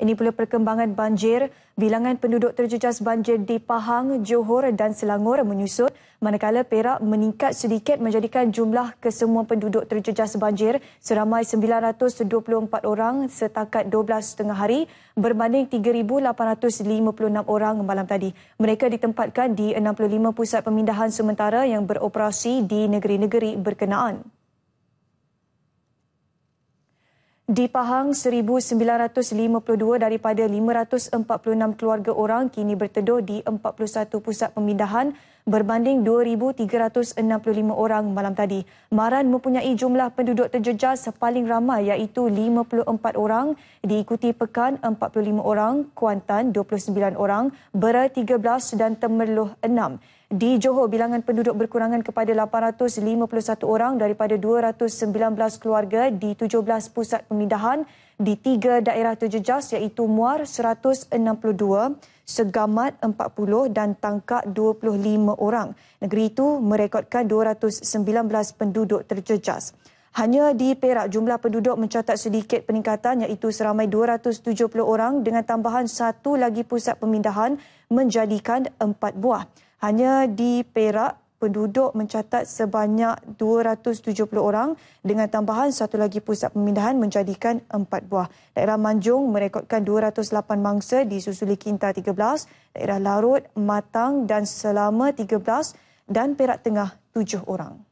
Ini pula perkembangan banjir. Bilangan penduduk terjejas banjir di Pahang, Johor dan Selangor menyusut. Manakala Perak meningkat sedikit menjadikan jumlah kesemua penduduk terjejas banjir seramai 924 orang setakat 12 tengah hari berbanding 3,856 orang malam tadi. Mereka ditempatkan di 65 pusat pemindahan sementara yang beroperasi di negeri-negeri berkenaan. Di Pahang, 1,952 daripada 546 keluarga orang kini berteduh di 41 pusat pemindahan berbanding 2,365 orang malam tadi. Maran mempunyai jumlah penduduk terjejas paling ramai iaitu 54 orang, diikuti Pekan 45 orang, Kuantan 29 orang, Bera 13 dan Temerloh 6. Di Johor, bilangan penduduk berkurangan kepada 851 orang daripada 219 keluarga di 17 pusat pemindahan di tiga daerah terjejas iaitu Muar 162, Segamat 40 dan Tangkak 25 orang. Negeri itu merekodkan 219 penduduk terjejas. Hanya di Perak, jumlah penduduk mencatat sedikit peningkatan iaitu seramai 270 orang dengan tambahan satu lagi pusat pemindahan menjadikan empat buah. Hanya di Perak, penduduk mencatat sebanyak 270 orang dengan tambahan satu lagi pusat pemindahan menjadikan empat buah. Daerah Manjung merekodkan 208 mangsa di Susuli Kinta 13, daerah Larut, Matang dan Selama 13 dan Perak Tengah 7 orang.